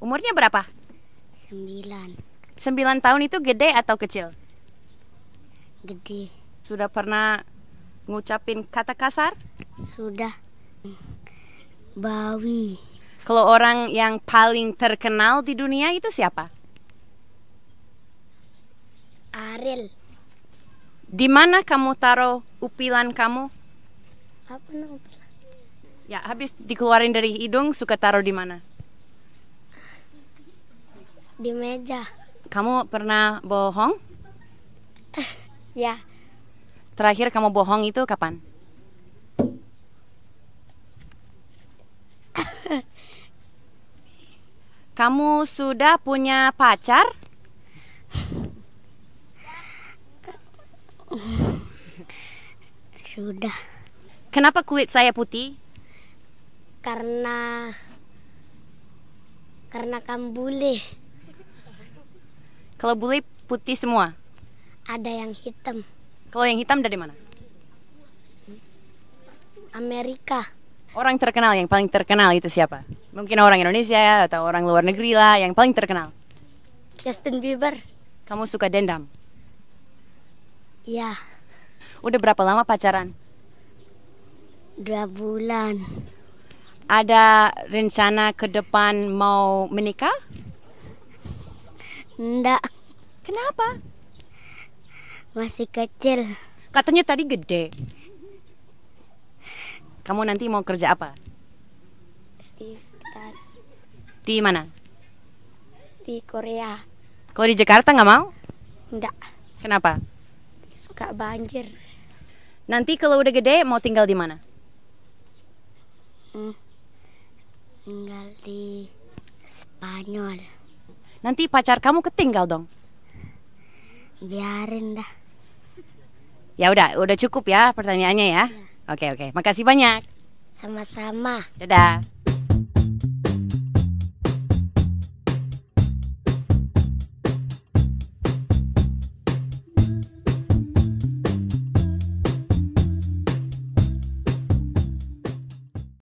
Umurnya berapa? Sembilan. Sembilan tahun itu gede atau kecil? Gede. Sudah pernah ngucapin kata kasar? Sudah. Bawi. Kalau orang yang paling terkenal di dunia itu siapa? Ariel. Di mana kamu taruh upilan kamu? Apa upilan? Ya, habis dikeluarin dari hidung suka taruh di mana? Di meja. Kamu pernah bohong? ya. Terakhir kamu bohong itu kapan? Kamu sudah punya pacar? Sudah. Kenapa kulit saya putih? Karena karena kamu boleh. Kalau bule putih semua? Ada yang hitam. Kalau yang hitam dari mana? Amerika. Orang terkenal yang paling terkenal itu siapa? Mungkin orang Indonesia atau orang luar negeri lah yang paling terkenal. Justin Bieber. Kamu suka dendam? Ya. Udah berapa lama pacaran? Dua bulan. Ada rencana ke depan mau menikah? Enggak. Kenapa? Masih kecil. Katanya tadi gede. Kamu nanti mau kerja apa? Di stars. Di mana? Di Korea. Kalau di Jakarta nggak mau? Nggak. Kenapa? Suka banjir. Nanti kalau udah gede mau tinggal di mana? Hmm, tinggal di Spanyol. Nanti pacar kamu ketinggal dong. Biarin dah. Ya udah, udah cukup ya pertanyaannya ya. Oke, ya. oke. oke Makasih banyak. Sama-sama. Dadah.